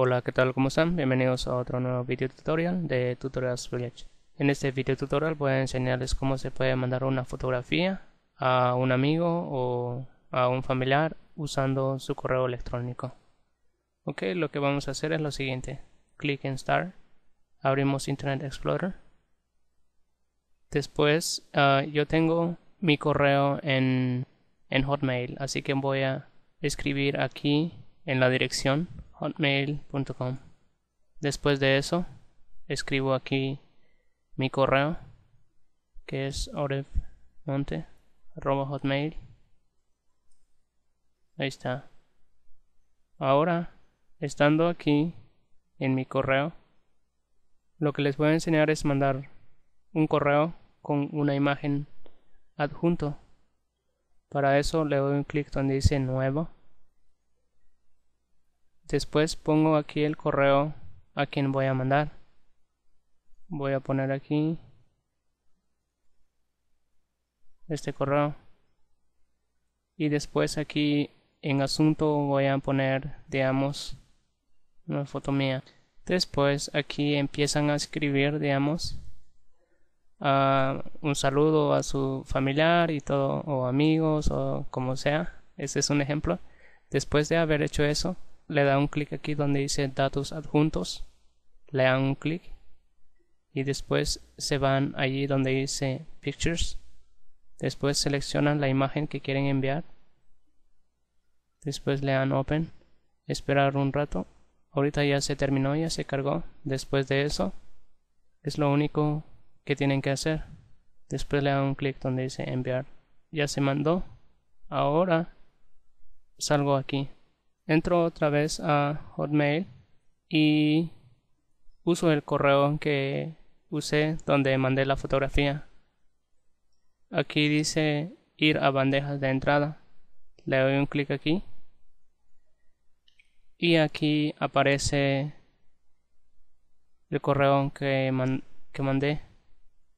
Hola, ¿qué tal? ¿Cómo están? Bienvenidos a otro nuevo video tutorial de Tutorials Village. En este video tutorial voy a enseñarles cómo se puede mandar una fotografía a un amigo o a un familiar usando su correo electrónico. Ok, lo que vamos a hacer es lo siguiente. Clic en Start. Abrimos Internet Explorer. Después ah, yo tengo mi correo en Hotmail, así que voy a escribir aquí en la dirección hotmail.com. Después de eso, escribo aquí mi correo, que es hotmail Ahí está. Ahora, estando aquí en mi correo, lo que les voy a enseñar es mandar un correo con una imagen adjunto. Para eso le doy un clic donde dice nuevo después pongo aquí el correo a quien voy a mandar voy a poner aquí este correo y después aquí en asunto voy a poner digamos una foto mía después aquí empiezan a escribir digamos un saludo a su familiar y todo o amigos o como sea ese es un ejemplo después de haber hecho eso le da un clic aquí donde dice datos adjuntos, le dan un clic y después se van allí donde dice pictures, después seleccionan la imagen que quieren enviar, después le dan open, esperar un rato, ahorita ya se terminó, ya se cargó, después de eso es lo único que tienen que hacer, después le dan un clic donde dice enviar, ya se mandó, ahora salgo aquí entro otra vez a Hotmail y uso el correo que usé donde mandé la fotografía. Aquí dice ir a bandejas de entrada. Le doy un clic aquí. Y aquí aparece el correo que, que mandé.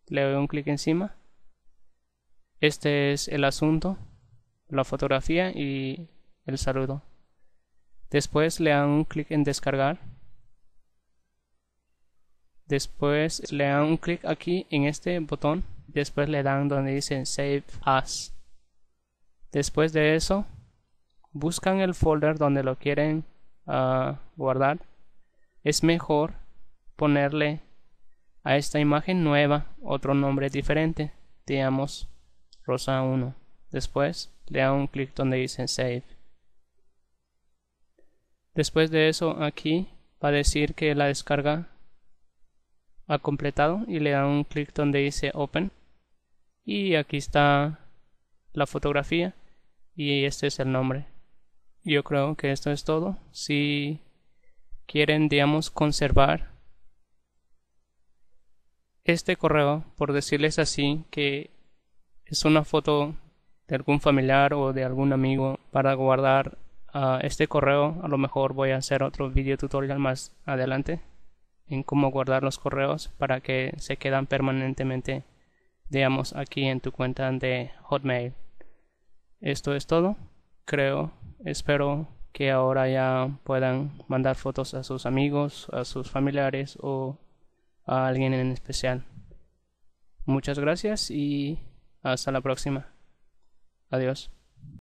Le doy un clic encima. Este es el asunto, la fotografía y el saludo. Después le dan un clic en descargar. Después le dan un clic aquí en este botón. Después le dan donde dice Save As. Después de eso, buscan el folder donde lo quieren ah, guardar. Es mejor ponerle a esta imagen nueva otro nombre diferente. Digamos Rosa 1. Después le dan un clic donde dice Save. Después de eso aquí va a decir que la descarga ha completado y le da un clic donde dice Open. Y aquí está la fotografía y este es el nombre. Yo creo que esto es todo. Si quieren, digamos, conservar este correo, por decirles así, que es una foto de algún familiar o de algún amigo para guardar Ah, este correo. A lo mejor voy a hacer otro video tutorial más adelante en cómo guardar los correos para que se quedan permanentemente, digamos, aquí en tu cuenta de Hotmail. Esto es todo. Creo, espero que ahora ya puedan mandar fotos a sus amigos, a sus familiares o a alguien en especial. Muchas gracias y hasta la próxima. Adiós.